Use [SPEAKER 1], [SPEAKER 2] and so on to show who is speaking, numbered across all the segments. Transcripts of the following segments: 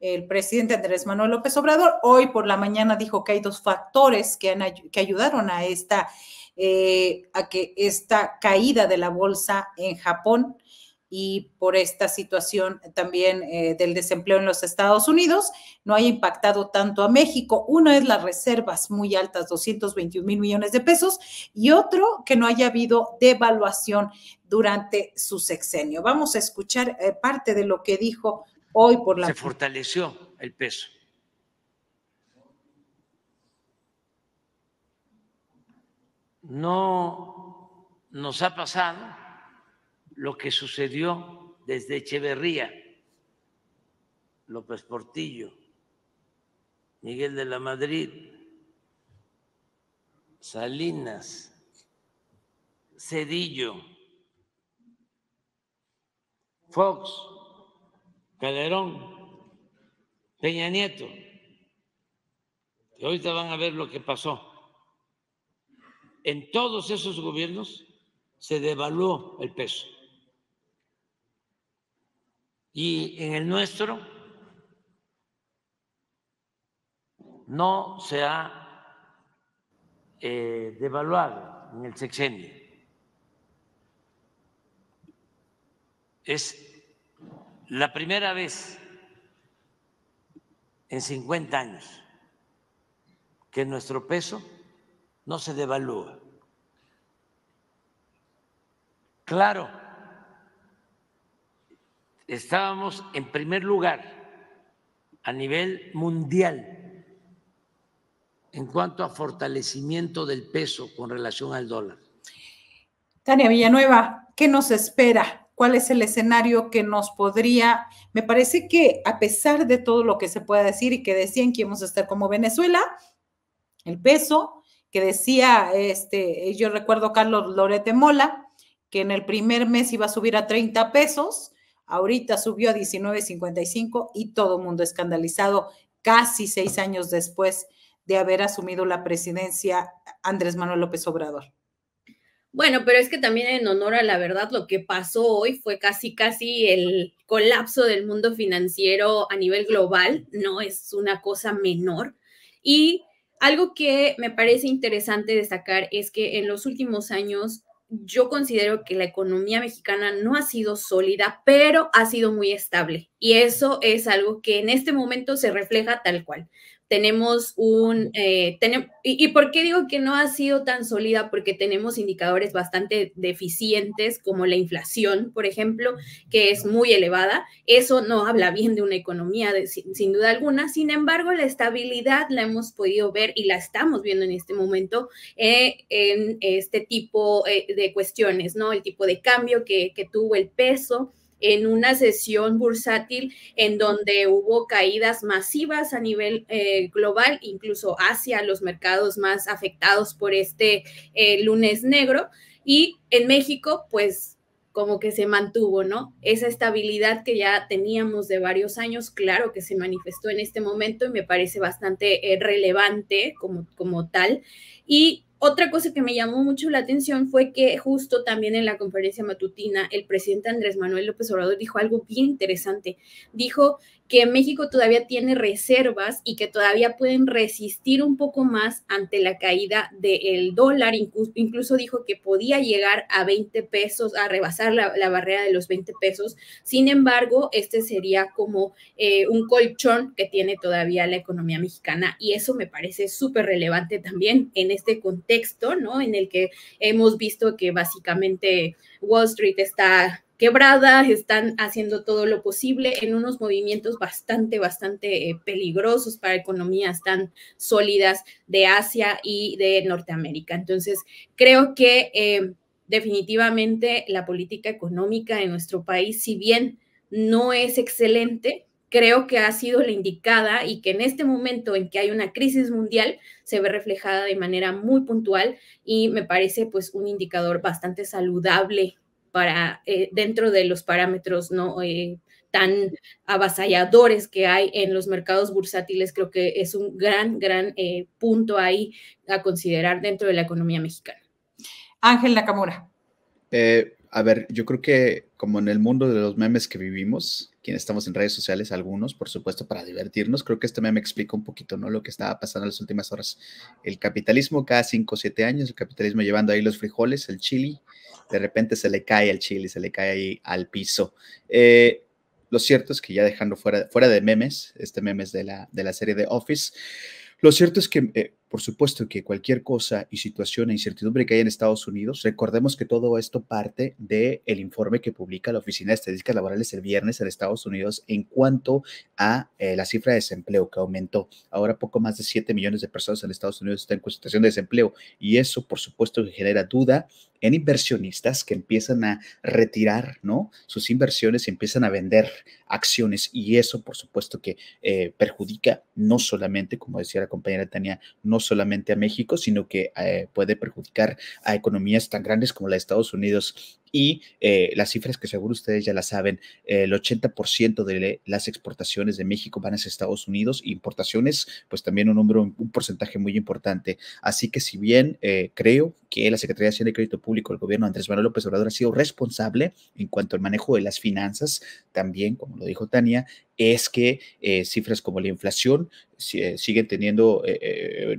[SPEAKER 1] el presidente Andrés Manuel López Obrador. Hoy por la mañana dijo que hay dos factores que, que ayudaron a esta, eh, a que esta caída de la bolsa en Japón y por esta situación también eh, del desempleo en los Estados Unidos no haya impactado tanto a México. Uno es las reservas muy altas, 221 mil millones de pesos, y otro que no haya habido devaluación durante su sexenio. Vamos a escuchar eh, parte de lo que dijo hoy por la... Se
[SPEAKER 2] fortaleció el peso. No nos ha pasado lo que sucedió desde Echeverría, López Portillo, Miguel de la Madrid, Salinas, Cedillo, Fox, Calderón, Peña Nieto. Y ahorita van a ver lo que pasó. En todos esos gobiernos se devaluó el peso. Y en el nuestro no se ha eh, devaluado en el sexenio. Es la primera vez en 50 años que nuestro peso no se devalúa. Claro, estábamos en primer lugar a nivel mundial en cuanto a fortalecimiento del peso con relación al dólar.
[SPEAKER 1] Tania Villanueva, ¿qué nos espera cuál es el escenario que nos podría, me parece que a pesar de todo lo que se pueda decir y que decían que íbamos a estar como Venezuela, el peso, que decía, este, yo recuerdo Carlos Lorete Mola, que en el primer mes iba a subir a 30 pesos, ahorita subió a 19.55 y todo el mundo escandalizado casi seis años después de haber asumido la presidencia Andrés Manuel López Obrador.
[SPEAKER 3] Bueno, pero es que también en honor a la verdad, lo que pasó hoy fue casi, casi el colapso del mundo financiero a nivel global, no es una cosa menor. Y algo que me parece interesante destacar es que en los últimos años yo considero que la economía mexicana no ha sido sólida, pero ha sido muy estable. Y eso es algo que en este momento se refleja tal cual tenemos un... Eh, y, por qué digo que no ha sido tan sólida? Porque tenemos indicadores bastante deficientes como la inflación, por ejemplo, que es muy elevada. Eso no habla bien de una economía, sin, duda alguna. Sin embargo, la estabilidad la hemos podido ver y la estamos viendo en este momento eh, en este tipo eh, de cuestiones, ¿no? El tipo de cambio que, que tuvo el peso en una sesión bursátil en donde hubo caídas masivas a nivel eh, global, incluso hacia los mercados más afectados por este eh, lunes negro. Y en México, pues como que se mantuvo, ¿no? Esa estabilidad que ya teníamos de varios años, claro que se manifestó en este momento y me parece bastante eh, relevante como, como tal. Y otra cosa que me llamó mucho la atención fue que justo también en la conferencia matutina el presidente Andrés Manuel López Obrador dijo algo bien interesante. Dijo que México todavía tiene reservas y que todavía pueden resistir un poco más ante la caída del dólar. Incluso dijo que podía llegar a 20 pesos, a rebasar la, barrera de los 20 pesos. Sin embargo, este sería como eh, un colchón que tiene todavía la economía mexicana y eso me parece súper relevante también en este contexto, ¿no? En el que hemos visto que básicamente Wall Street está quebradas, están haciendo todo lo posible en unos movimientos bastante, bastante eh, peligrosos para economías tan sólidas de Asia y de Norteamérica. Entonces, creo que eh, definitivamente la política económica en nuestro país, si bien no es excelente, creo que ha sido la indicada y que en este momento en que hay una crisis mundial se ve reflejada de manera muy puntual y me parece pues un indicador bastante saludable para eh, dentro de los parámetros no eh, tan avasalladores que hay en los mercados bursátiles, creo que es un gran, gran eh, punto ahí a considerar dentro de la economía mexicana. Ángel Nakamura.
[SPEAKER 4] a ver, yo creo que como en el mundo de los memes que vivimos, quienes estamos en redes sociales, algunos, por supuesto, para divertirnos, creo que este meme explica un poquito, ¿no? Lo que estaba pasando en las últimas horas. El capitalismo cada cinco o 7 años, el capitalismo llevando ahí los frijoles, el chili, de repente se le cae al chile, se le cae ahí al piso. Eh, lo cierto es que ya dejando fuera, fuera de memes, este memes de la, de la serie de Office, lo cierto es que eh, por supuesto que cualquier cosa y situación e incertidumbre que haya en Estados Unidos, recordemos que todo esto parte del el informe que publica la Oficina de Estadísticas Laborales el viernes en Estados Unidos en cuanto a eh, la cifra de desempleo que aumentó. Ahora poco más de 7 millones de personas en Estados Unidos están en situación de desempleo y eso, por supuesto, que genera duda en inversionistas que empiezan a retirar ¿no? sus inversiones y empiezan a vender acciones y eso, por supuesto, que eh, perjudica no solamente, como decía la compañera Tania, no solamente a México, sino que eh, puede perjudicar a economías tan grandes como la de Estados Unidos y eh, las cifras que seguro ustedes ya las saben, el 80% de las exportaciones de México van a Estados Unidos, importaciones, pues también un número, un porcentaje muy importante. Así que si bien eh, creo que la Secretaría de Hacienda y Crédito Público, el gobierno de Andrés Manuel López Obrador ha sido responsable en cuanto al manejo de las finanzas, también, como lo dijo Tania, es que eh, cifras como la inflación siguen teniendo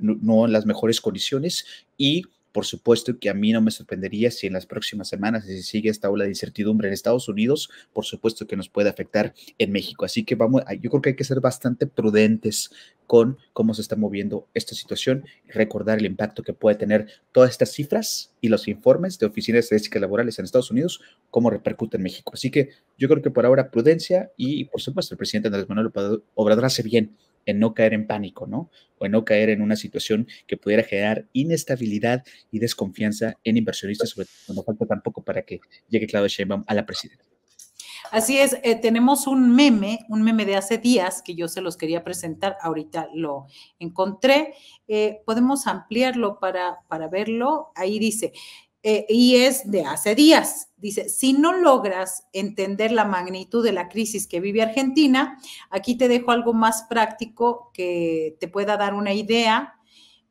[SPEAKER 4] no, no las mejores condiciones y por supuesto que a mí no me sorprendería si en las próximas semanas, si sigue esta ola de incertidumbre en Estados Unidos, por supuesto que nos puede afectar en México. Así que vamos, yo creo que hay que ser bastante prudentes con cómo se está moviendo esta situación y recordar el impacto que puede tener todas estas cifras y los informes de oficinas de estadísticas laborales en Estados Unidos, cómo repercute en México. Así que yo creo que por ahora prudencia y, por supuesto, el presidente Andrés Manuel Obrador hace bien en no caer en pánico, ¿no? O en no caer en una situación que pudiera generar inestabilidad y desconfianza en inversionistas, sobre todo cuando falta tampoco para que llegue Claudia Sheinbaum a la presidencia.
[SPEAKER 1] Así es, eh, tenemos un meme, un meme de hace días que yo se los quería presentar, ahorita lo encontré. Eh, podemos ampliarlo para, para verlo. Ahí dice, eh, y es de hace días. Dice, si no logras entender la magnitud de la crisis que vive Argentina, aquí te dejo algo más práctico que te pueda dar una idea.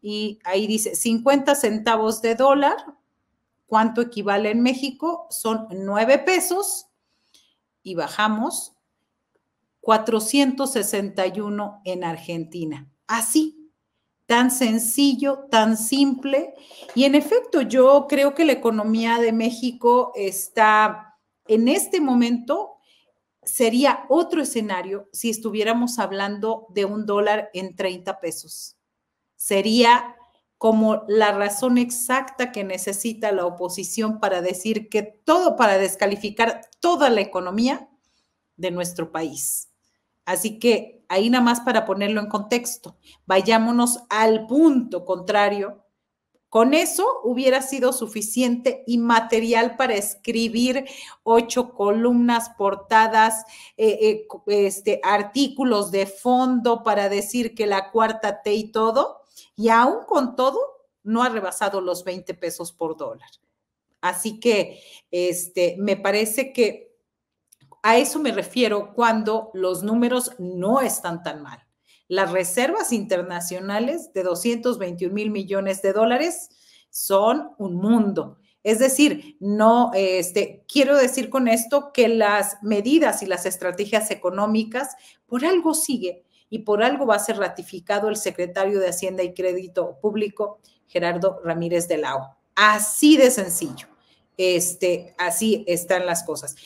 [SPEAKER 1] Y ahí dice, 50 centavos de dólar, ¿cuánto equivale en México? Son 9 pesos y bajamos 461 en Argentina. Así, tan sencillo, tan simple. Y en efecto, yo creo que la economía de México está en este momento, sería otro escenario si estuviéramos hablando de un dólar en 30 pesos. Sería como la razón exacta que necesita la oposición para decir que todo, para descalificar toda la economía de nuestro país. Así que ahí nada más para ponerlo en contexto, vayámonos al punto contrario. Con eso hubiera sido suficiente y material para escribir ocho columnas, portadas, eh, eh, este, artículos de fondo para decir que la cuarta T y todo, y aún con todo, no ha rebasado los 20 pesos por dólar. Así que este, me parece que a eso me refiero cuando los números no están tan mal. Las reservas internacionales de 221 mil millones de dólares son un mundo. Es decir, no, este, quiero decir con esto que las medidas y las estrategias económicas por algo sigue y por algo va a ser ratificado el secretario de Hacienda y Crédito Público, Gerardo Ramírez de Lao. Así de sencillo. Este, así están las cosas.